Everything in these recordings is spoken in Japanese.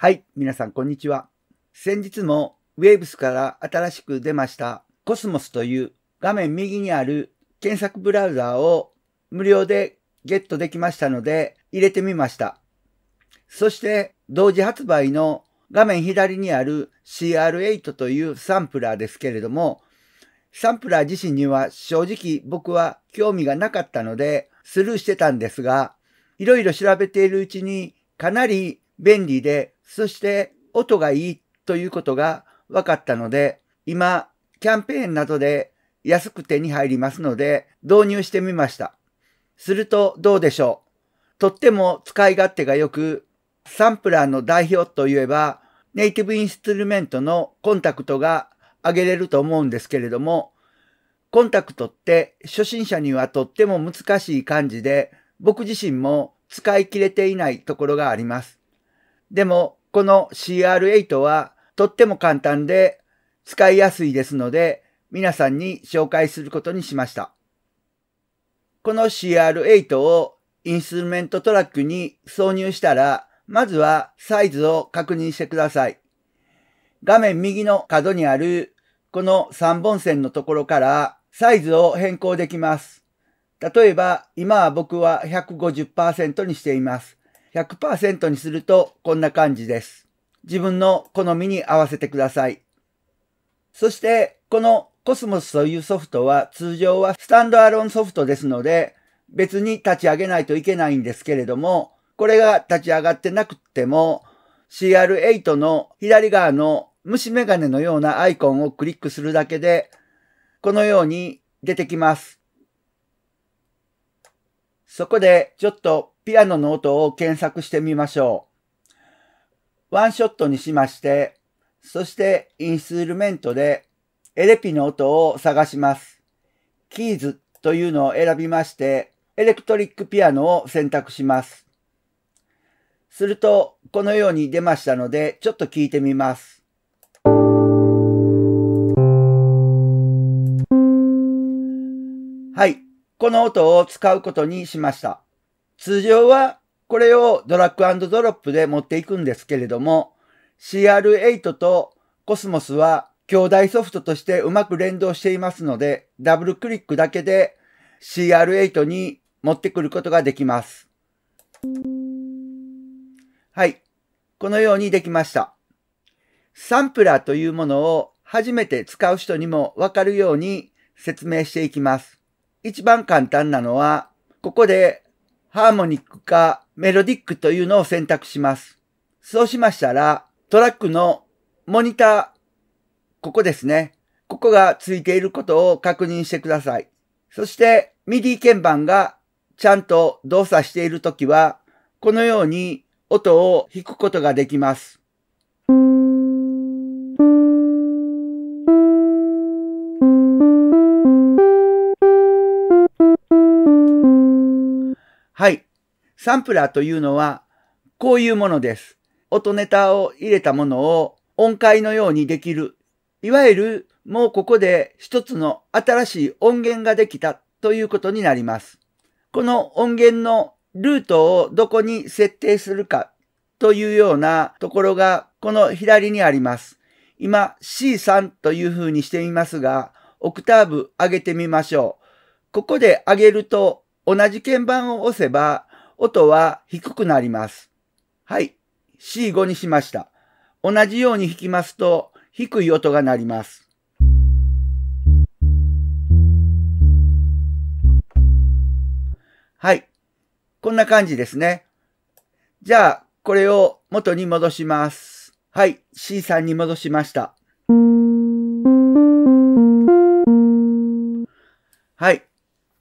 はい、皆さんこんにちは。先日も Waves から新しく出ました Cosmos という画面右にある検索ブラウザーを無料でゲットできましたので入れてみました。そして同時発売の画面左にある CR8 というサンプラーですけれども、サンプラー自身には正直僕は興味がなかったのでスルーしてたんですが、いろいろ調べているうちにかなり便利でそして音がいいということが分かったので、今、キャンペーンなどで安く手に入りますので導入してみました。するとどうでしょうとっても使い勝手が良く、サンプラーの代表といえばネイティブインストゥルメントのコンタクトが挙げれると思うんですけれども、コンタクトって初心者にはとっても難しい感じで、僕自身も使い切れていないところがあります。でも、この CR8 はとっても簡単で使いやすいですので皆さんに紹介することにしました。この CR8 をインストゥルメントトラックに挿入したら、まずはサイズを確認してください。画面右の角にあるこの3本線のところからサイズを変更できます。例えば今は僕は150%にしています。100%にするとこんな感じです。自分の好みに合わせてください。そして、このコスモスというソフトは通常はスタンドアロンソフトですので、別に立ち上げないといけないんですけれども、これが立ち上がってなくても、CR8 の左側の虫眼鏡のようなアイコンをクリックするだけで、このように出てきます。そこでちょっとピアノの音を検索してみましょう。ワンショットにしまして、そしてインストゥルメントでエレピの音を探します。キーズというのを選びまして、エレクトリックピアノを選択します。すると、このように出ましたので、ちょっと聞いてみます。はい。この音を使うことにしました。通常はこれをドラッグドロップで持っていくんですけれども、CR8 とコスモスは兄弟ソフトとしてうまく連動していますので、ダブルクリックだけで CR8 に持ってくることができます。はい。このようにできました。サンプラーというものを初めて使う人にもわかるように説明していきます。一番簡単なのは、ここでハーモニックかメロディックというのを選択します。そうしましたら、トラックのモニター、ここですね。ここがついていることを確認してください。そして、midi 鍵盤がちゃんと動作しているときは、このように音を弾くことができます。サンプラーというのは、こういうものです。音ネタを入れたものを音階のようにできる。いわゆる、もうここで一つの新しい音源ができたということになります。この音源のルートをどこに設定するかというようなところがこの左にあります。今 C3 という風にしてみますが、オクターブ上げてみましょう。ここで上げると同じ鍵盤を押せば音は低くなります。はい。C5 にしました。同じように弾きますと低い音が鳴ります。はい。こんな感じですね。じゃあ、これを元に戻します。はい。C3 に戻しました。はい。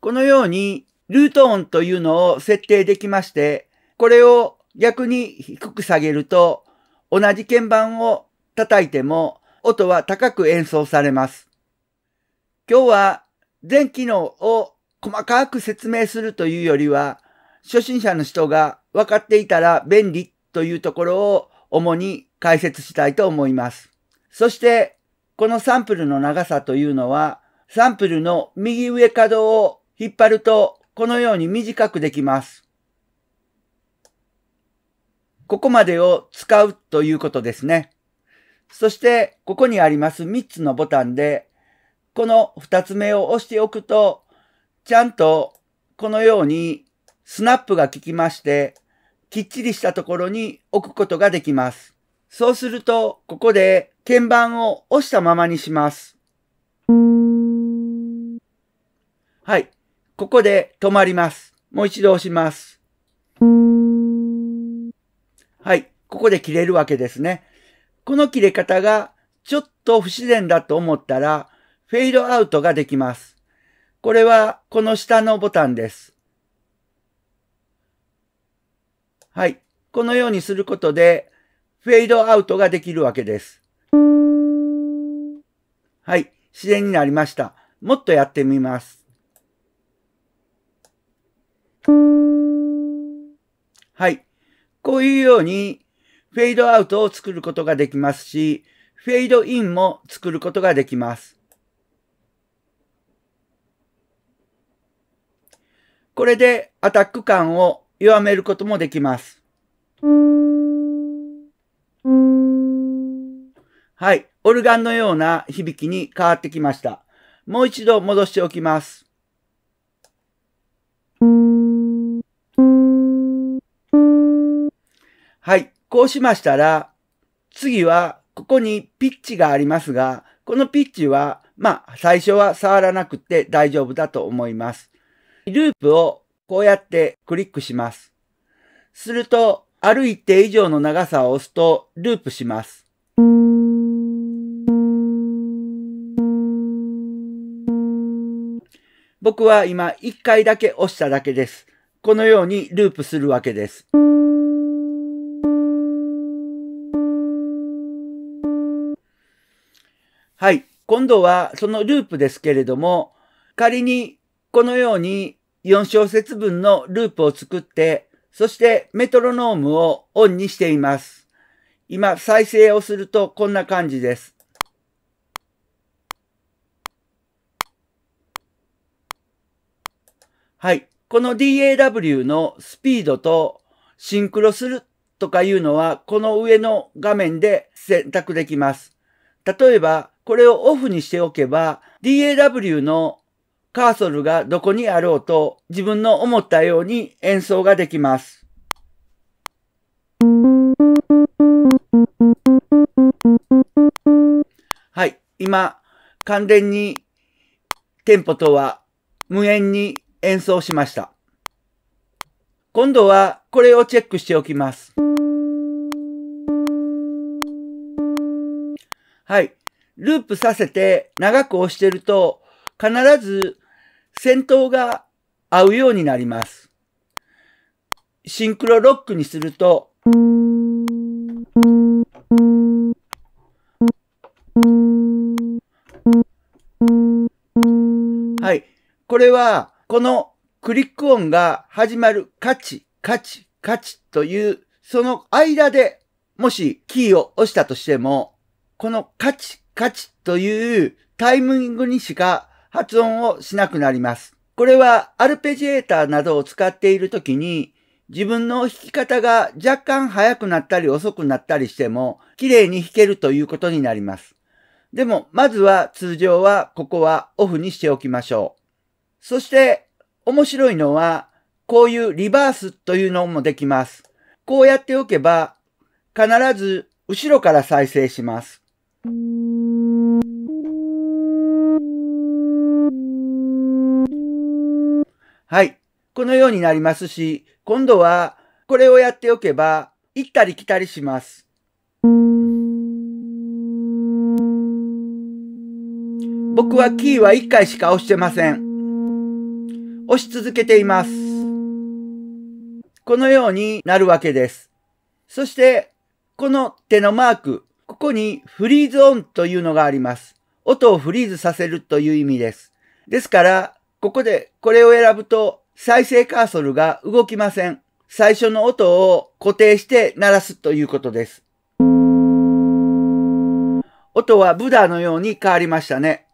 このようにルート音というのを設定できまして、これを逆に低く下げると、同じ鍵盤を叩いても音は高く演奏されます。今日は全機能を細かく説明するというよりは、初心者の人が分かっていたら便利というところを主に解説したいと思います。そして、このサンプルの長さというのは、サンプルの右上角を引っ張るとこのように短くできます。ここまでを使うということですね。そして、ここにあります3つのボタンで、この2つ目を押しておくと、ちゃんとこのようにスナップが効きまして、きっちりしたところに置くことができます。そうすると、ここで鍵盤を押したままにします。はい。ここで止まります。もう一度押します。はい。ここで切れるわけですね。この切れ方がちょっと不自然だと思ったら、フェードアウトができます。これはこの下のボタンです。はい。このようにすることで、フェードアウトができるわけです。はい。自然になりました。もっとやってみます。はい。こういうように、フェードアウトを作ることができますし、フェードインも作ることができます。これでアタック感を弱めることもできます。はい。オルガンのような響きに変わってきました。もう一度戻しておきます。はい。こうしましたら、次は、ここにピッチがありますが、このピッチは、まあ、最初は触らなくて大丈夫だと思います。ループをこうやってクリックします。すると、ある一定以上の長さを押すとループします。僕は今1回だけ押しただけです。このようにループするわけです。今度はそのループですけれども、仮にこのように4小節分のループを作って、そしてメトロノームをオンにしています。今再生をするとこんな感じです。はい。この DAW のスピードとシンクロするとかいうのは、この上の画面で選択できます。例えば、これをオフにしておけば、DAW のカーソルがどこにあろうと自分の思ったように演奏ができます。はい、今、完全にテンポとは無縁に演奏しました。今度はこれをチェックしておきます。はい。ループさせて長く押してると、必ず先頭が合うようになります。シンクロロックにすると、はい。これは、このクリック音が始まるカチ、カチ、カチという、その間で、もしキーを押したとしても、このカチカチというタイミングにしか発音をしなくなります。これはアルペジエーターなどを使っているときに自分の弾き方が若干速くなったり遅くなったりしても綺麗に弾けるということになります。でもまずは通常はここはオフにしておきましょう。そして面白いのはこういうリバースというのもできます。こうやっておけば必ず後ろから再生します。はい。このようになりますし、今度はこれをやっておけば、行ったり来たりします。僕はキーは1回しか押してません。押し続けています。このようになるわけです。そして、この手のマーク、ここにフリーズオンというのがあります。音をフリーズさせるという意味です。ですから、ここでこれを選ぶと再生カーソルが動きません。最初の音を固定して鳴らすということです。音はブダのように変わりましたね。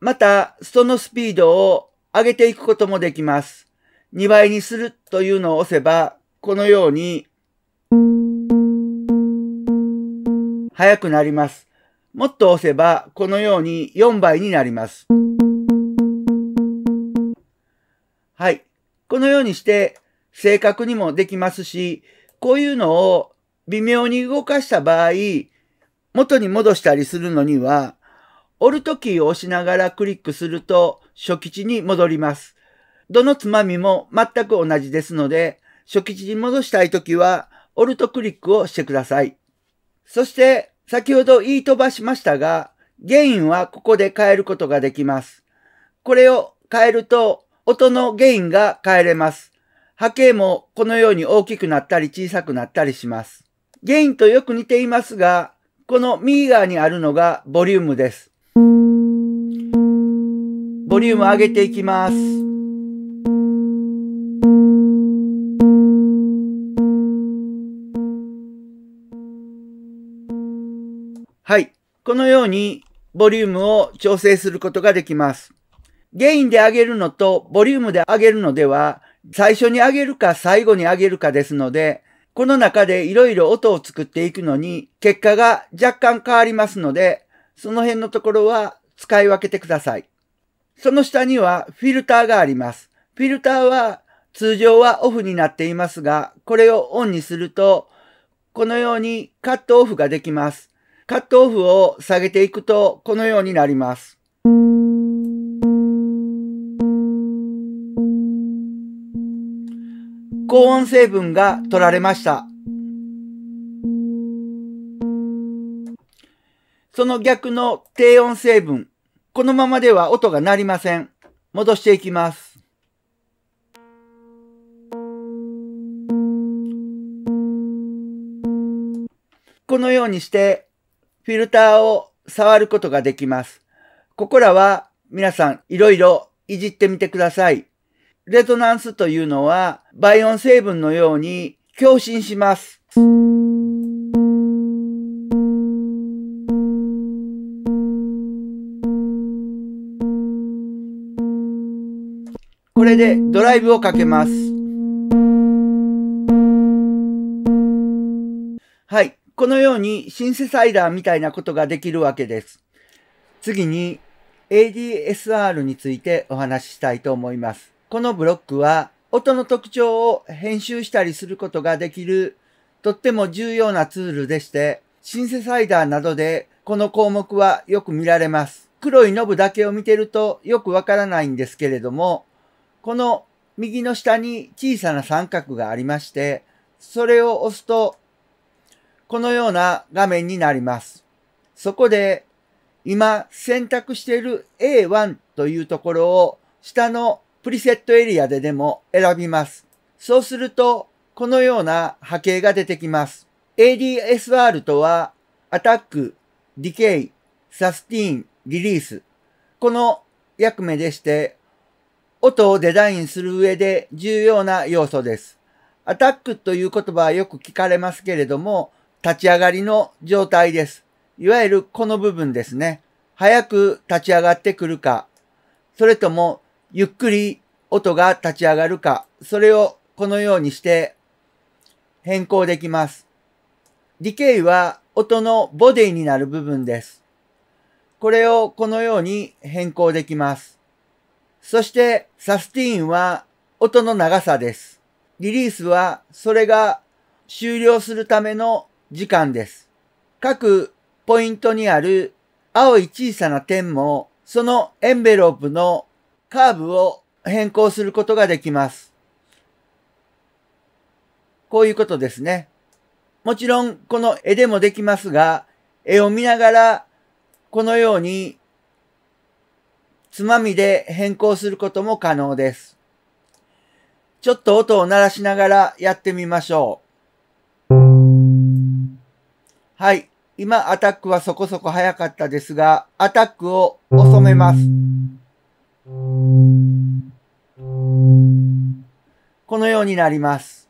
また、そのスピードを上げていくこともできます。2倍にするというのを押せば、このように、速くなります。もっと押せば、このように4倍になります。はい。このようにして、正確にもできますし、こういうのを微妙に動かした場合、元に戻したりするのには、オルトキーを押しながらクリックすると初期値に戻ります。どのつまみも全く同じですので、初期値に戻したいときは、オルトクリックをしてください。そして、先ほど言い飛ばしましたが、ゲインはここで変えることができます。これを変えると、音のゲインが変えれます。波形もこのように大きくなったり小さくなったりします。ゲインとよく似ていますが、この右側にあるのがボリュームです。ボリューム上げていきます。はい。このようにボリュームを調整することができます。ゲインで上げるのとボリュームで上げるのでは、最初に上げるか最後に上げるかですので、この中でいろいろ音を作っていくのに、結果が若干変わりますので、その辺のところは使い分けてください。その下にはフィルターがあります。フィルターは通常はオフになっていますが、これをオンにすると、このようにカットオフができます。カットオフを下げていくとこのようになります。高音成分が取られました。その逆の低音成分。このままでは音が鳴りません。戻していきます。このようにしてフィルターを触ることができます。ここらは皆さんいろいろいじってみてください。レゾナンスというのは倍音成分のように共振します。これでドライブをかけます。はい。このようにシンセサイダーみたいなことができるわけです。次に ADSR についてお話ししたいと思います。このブロックは音の特徴を編集したりすることができるとっても重要なツールでして、シンセサイダーなどでこの項目はよく見られます。黒いノブだけを見てるとよくわからないんですけれども、この右の下に小さな三角がありまして、それを押すとこのような画面になります。そこで、今選択している A1 というところを下のプリセットエリアででも選びます。そうすると、このような波形が出てきます。ADSR とは、アタック、ディケイ、サスティーン、リリース。この役目でして、音をデザインする上で重要な要素です。アタックという言葉はよく聞かれますけれども、立ち上がりの状態です。いわゆるこの部分ですね。早く立ち上がってくるか、それともゆっくり音が立ち上がるか、それをこのようにして変更できます。ディケイは音のボディになる部分です。これをこのように変更できます。そしてサスティーンは音の長さです。リリースはそれが終了するための時間です。各ポイントにある青い小さな点もそのエンベロープのカーブを変更することができます。こういうことですね。もちろんこの絵でもできますが、絵を見ながらこのようにつまみで変更することも可能です。ちょっと音を鳴らしながらやってみましょう。はい。今、アタックはそこそこ早かったですが、アタックを収めます。このようになります。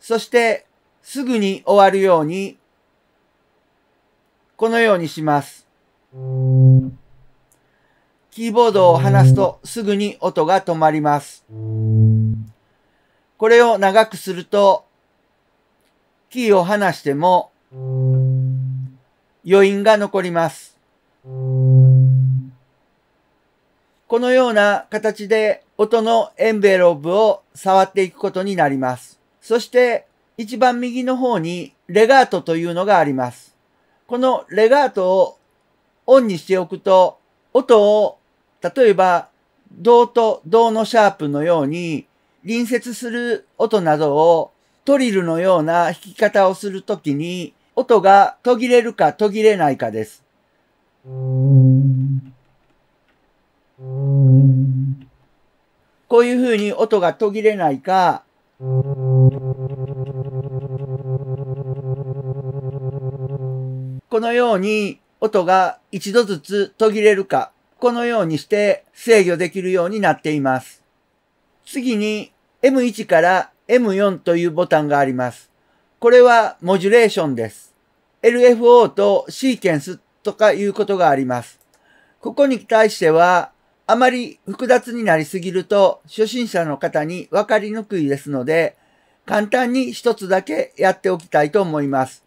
そして、すぐに終わるように、このようにします。キーボードを離すとすぐに音が止まります。これを長くすると、キーを離しても、余韻が残ります。このような形で音のエンベローブを触っていくことになります。そして一番右の方にレガートというのがあります。このレガートをオンにしておくと音を例えば銅と銅のシャープのように隣接する音などをトリルのような弾き方をするときに音が途切れるか途切れないかです。こういうふうに音が途切れないか、このように音が一度ずつ途切れるか、このようにして制御できるようになっています。次に M1 から M4 というボタンがあります。これはモジュレーションです。LFO とシーケンスとかいうことがあります。ここに対しては、あまり複雑になりすぎると初心者の方に分かりにくいですので、簡単に一つだけやっておきたいと思います。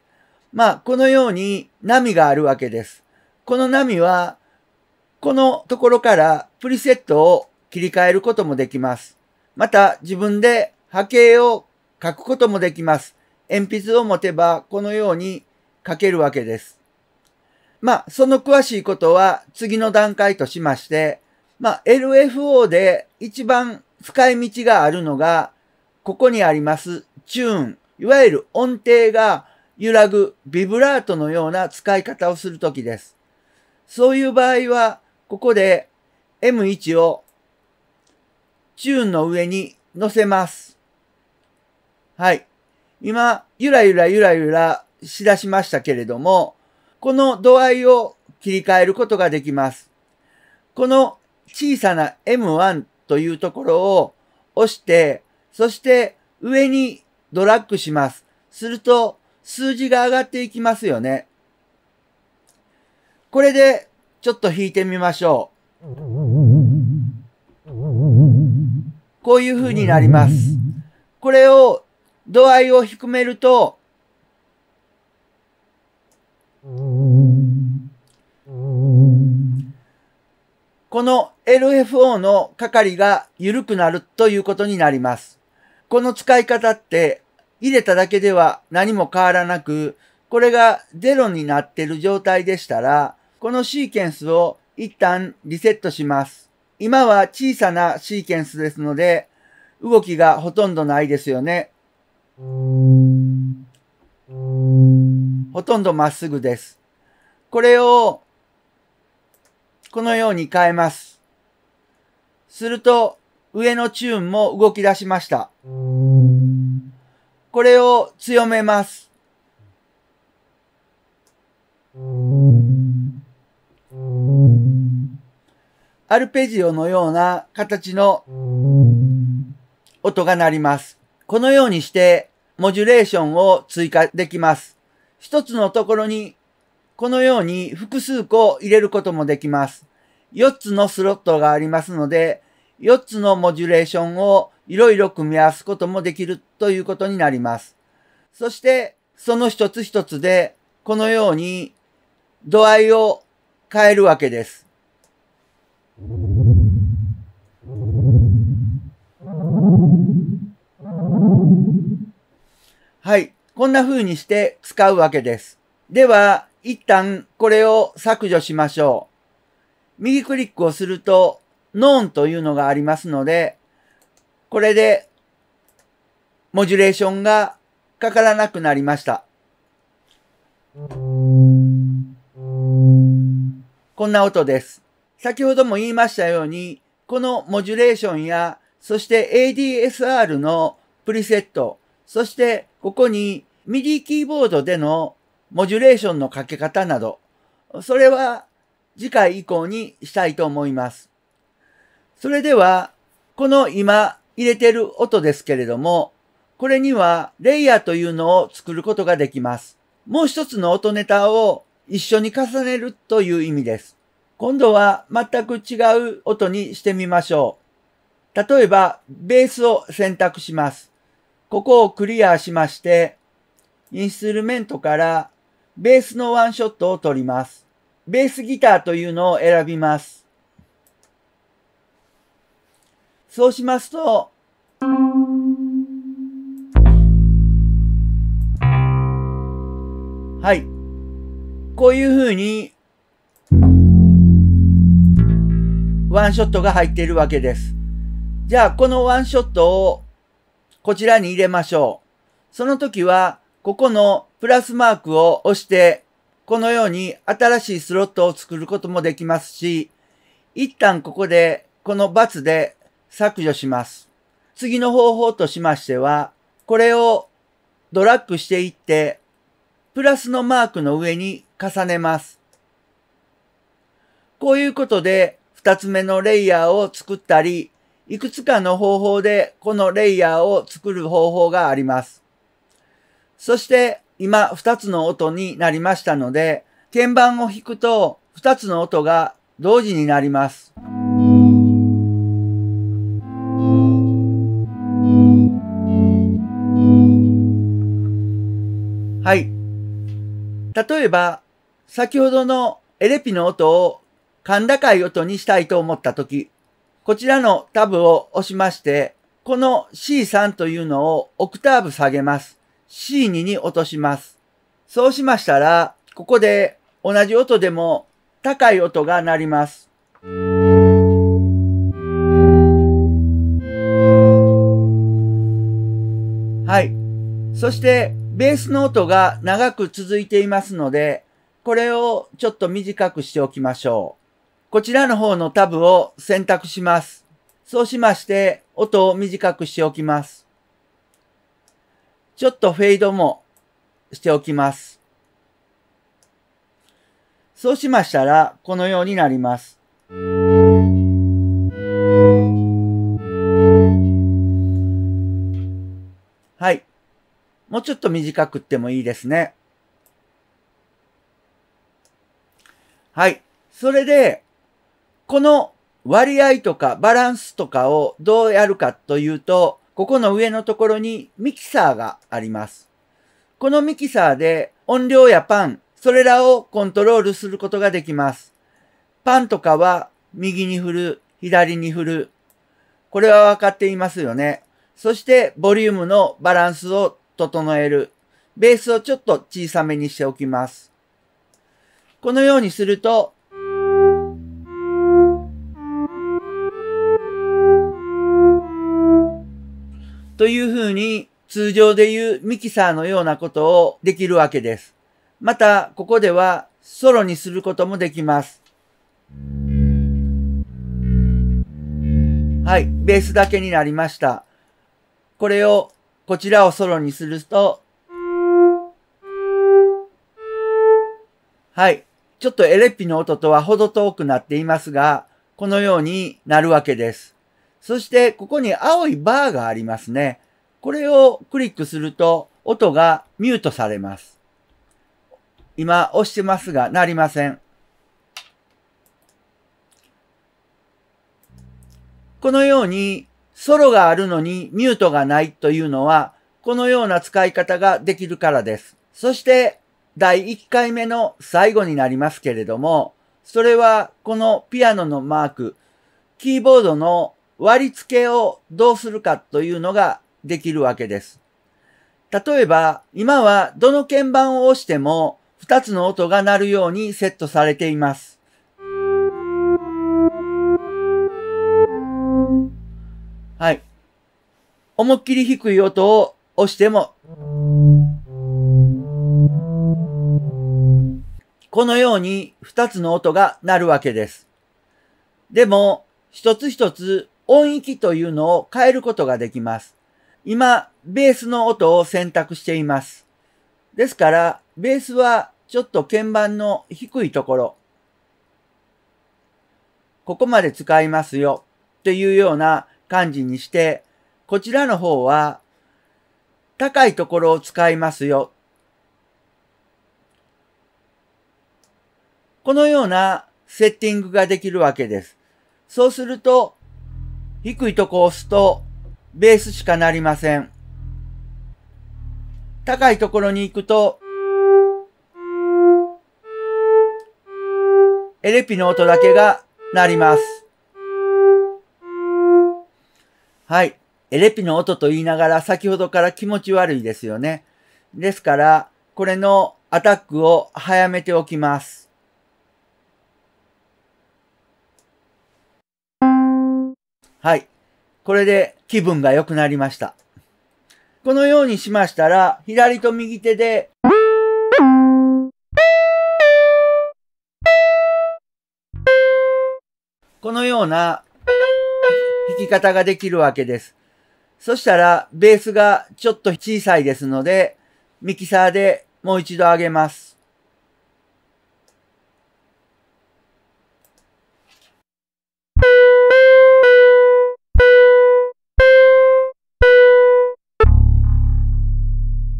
まあ、このように波があるわけです。この波は、このところからプリセットを切り替えることもできます。また、自分で波形を書くこともできます。鉛筆を持てばこのように書けるわけです。まあ、その詳しいことは次の段階としまして、まあ、LFO で一番使い道があるのが、ここにありますチューン、いわゆる音程が揺らぐビブラートのような使い方をするときです。そういう場合は、ここで M1 をチューンの上に乗せます。はい。今、ゆらゆらゆらゆらしだしましたけれども、この度合いを切り替えることができます。この小さな M1 というところを押して、そして上にドラッグします。すると数字が上がっていきますよね。これでちょっと弾いてみましょう。こういう風になります。これを度合いを低めると、この LFO の係が緩くなるということになります。この使い方って入れただけでは何も変わらなく、これが0になっている状態でしたら、このシーケンスを一旦リセットします。今は小さなシーケンスですので、動きがほとんどないですよね。ほとんどまっすぐです。これを、このように変えます。すると、上のチューンも動き出しました。これを強めます。アルペジオのような形の音が鳴ります。このようにしてモジュレーションを追加できます。一つのところに、このように複数個入れることもできます。4つのスロットがありますので、4つのモジュレーションをいろいろ組み合わすこともできるということになります。そして、その一つ一つで、このように度合いを変えるわけです。はい。こんな風にして使うわけです。では、一旦これを削除しましょう。右クリックをすると、ノーンというのがありますので、これで、モジュレーションがかからなくなりました。こんな音です。先ほども言いましたように、このモジュレーションや、そして ADSR のプリセット、そしてここに MIDI キーボードでのモジュレーションのかけ方など、それは次回以降にしたいと思います。それでは、この今入れてる音ですけれども、これにはレイヤーというのを作ることができます。もう一つの音ネタを一緒に重ねるという意味です。今度は全く違う音にしてみましょう。例えば、ベースを選択します。ここをクリアしまして、インストゥルメントからベースのワンショットを取ります。ベースギターというのを選びます。そうしますと、はい。こういう風に、ワンショットが入っているわけです。じゃあ、このワンショットをこちらに入れましょう。その時は、ここのプラスマークを押して、このように新しいスロットを作ることもできますし、一旦ここで、この×で削除します。次の方法としましては、これをドラッグしていって、プラスのマークの上に重ねます。こういうことで、二つ目のレイヤーを作ったり、いくつかの方法でこのレイヤーを作る方法があります。そして今2つの音になりましたので、鍵盤を弾くと2つの音が同時になります。はい。例えば、先ほどのエレピの音を甲高い音にしたいと思ったとき、こちらのタブを押しまして、この C3 というのをオクターブ下げます。C2 に落とします。そうしましたら、ここで同じ音でも高い音が鳴ります。はい。そして、ベースの音が長く続いていますので、これをちょっと短くしておきましょう。こちらの方のタブを選択します。そうしまして、音を短くしておきます。ちょっとフェードもしておきます。そうしましたら、このようになります。はい。もうちょっと短くってもいいですね。はい。それで、この割合とかバランスとかをどうやるかというと、ここの上のところにミキサーがあります。このミキサーで音量やパン、それらをコントロールすることができます。パンとかは右に振る、左に振る。これはわかっていますよね。そしてボリュームのバランスを整える。ベースをちょっと小さめにしておきます。このようにするとというふうに通常でいうミキサーのようなことをできるわけです。また、ここではソロにすることもできます。はい、ベースだけになりました。これを、こちらをソロにすると、はい、ちょっとエレピの音とは程遠くなっていますが、このようになるわけです。そしてここに青いバーがありますね。これをクリックすると音がミュートされます。今押してますがなりません。このようにソロがあるのにミュートがないというのはこのような使い方ができるからです。そして第1回目の最後になりますけれども、それはこのピアノのマーク、キーボードの割り付けをどうするかというのができるわけです。例えば、今はどの鍵盤を押しても2つの音が鳴るようにセットされています。はい。思いっきり低い音を押しても、このように2つの音が鳴るわけです。でも、一つ一つ音域というのを変えることができます。今、ベースの音を選択しています。ですから、ベースはちょっと鍵盤の低いところ、ここまで使いますよっていうような感じにして、こちらの方は高いところを使いますよ。このようなセッティングができるわけです。そうすると、低いとこを押すと、ベースしかなりません。高いところに行くと、エレピの音だけが鳴ります。はい。エレピの音と言いながら先ほどから気持ち悪いですよね。ですから、これのアタックを早めておきます。はい。これで気分が良くなりました。このようにしましたら、左と右手で、このような弾き方ができるわけです。そしたら、ベースがちょっと小さいですので、ミキサーでもう一度上げます。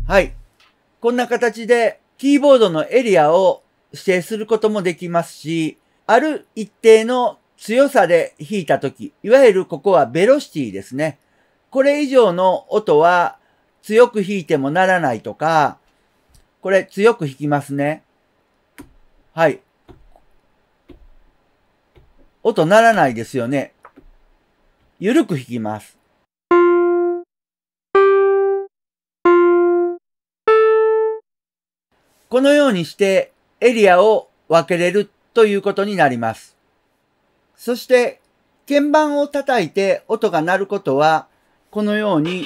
はい。こんな形でキーボードのエリアを指定することもできますし、ある一定の強さで弾いたとき、いわゆるここはベロシティですね。これ以上の音は強く弾いてもならないとか、これ強く弾きますね。はい。音ならないですよね。ゆるく弾きます。このようにしてエリアを分けれるということになります。そして、鍵盤を叩いて音が鳴ることは、このように、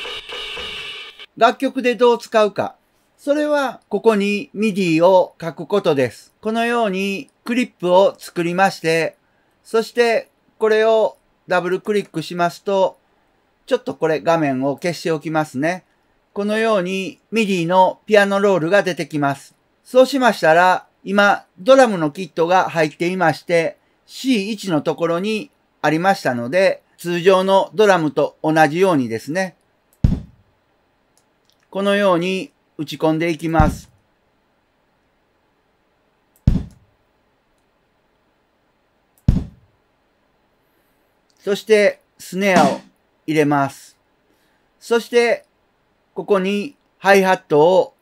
楽曲でどう使うか。それは、ここに MIDI を書くことです。このようにクリップを作りまして、そして、これをダブルクリックしますと、ちょっとこれ画面を消しておきますね。このように MIDI のピアノロールが出てきます。そうしましたら、今、ドラムのキットが入っていまして、C1 のところにありましたので、通常のドラムと同じようにですね、このように打ち込んでいきます。そしてスネアを入れます。そしてここにハイハットを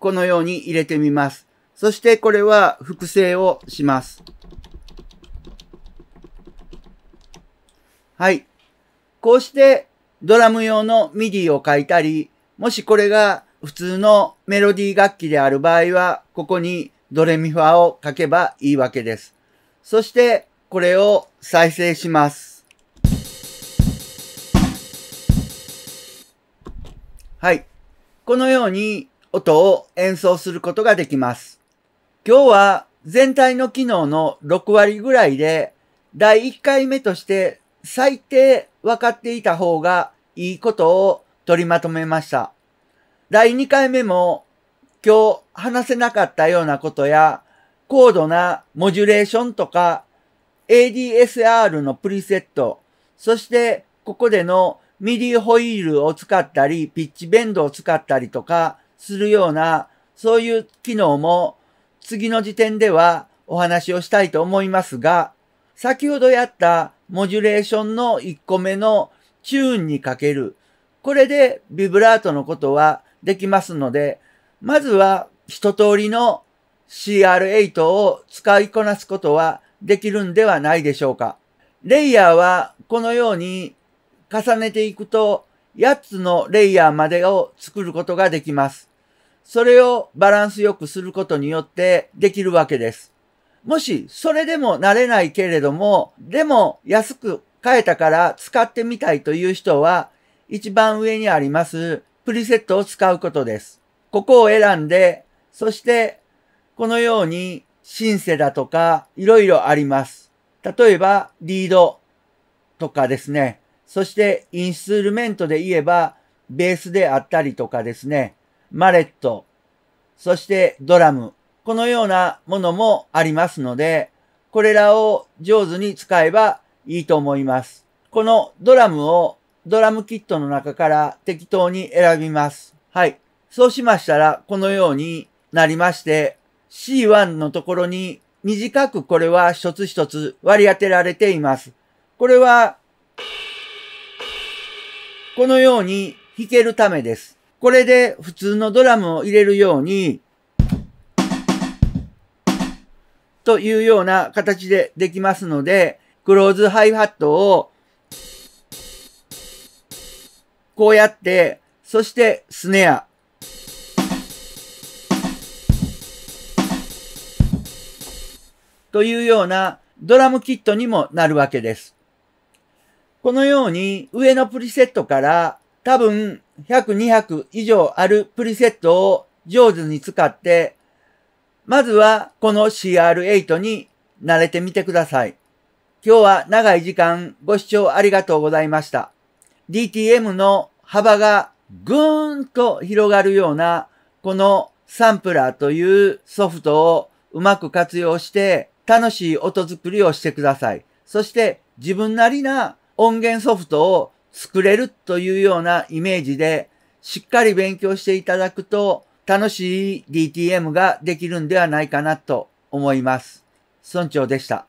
このように入れてみます。そしてこれは複製をします。はい。こうしてドラム用のミディを書いたり、もしこれが普通のメロディー楽器である場合は、ここにドレミファを書けばいいわけです。そしてこれを再生します。はい。このように音を演奏することができます。今日は全体の機能の6割ぐらいで、第1回目として最低分かっていた方がいいことを取りまとめました。第2回目も今日話せなかったようなことや、高度なモジュレーションとか、ADSR のプリセット、そしてここでのミディホイールを使ったり、ピッチベンドを使ったりとか、するような、そういう機能も次の時点ではお話をしたいと思いますが、先ほどやったモジュレーションの1個目のチューンにかける。これでビブラートのことはできますので、まずは一通りの CR8 を使いこなすことはできるんではないでしょうか。レイヤーはこのように重ねていくと8つのレイヤーまでを作ることができます。それをバランスよくすることによってできるわけです。もし、それでもなれないけれども、でも安く買えたから使ってみたいという人は、一番上にありますプリセットを使うことです。ここを選んで、そして、このように、シンセだとか、いろいろあります。例えば、リードとかですね。そして、インストゥルメントで言えば、ベースであったりとかですね。マレット、そしてドラム、このようなものもありますので、これらを上手に使えばいいと思います。このドラムをドラムキットの中から適当に選びます。はい。そうしましたら、このようになりまして、C1 のところに短くこれは一つ一つ割り当てられています。これは、このように弾けるためです。これで普通のドラムを入れるように、というような形でできますので、クローズハイハットを、こうやって、そしてスネア。というようなドラムキットにもなるわけです。このように上のプリセットから多分100、200以上あるプリセットを上手に使って、まずはこの CR8 に慣れてみてください。今日は長い時間ご視聴ありがとうございました。DTM の幅がぐーんと広がるようなこのサンプラーというソフトをうまく活用して楽しい音作りをしてください。そして自分なりな音源ソフトを作れるというようなイメージで、しっかり勉強していただくと、楽しい DTM ができるんではないかなと思います。村長でした。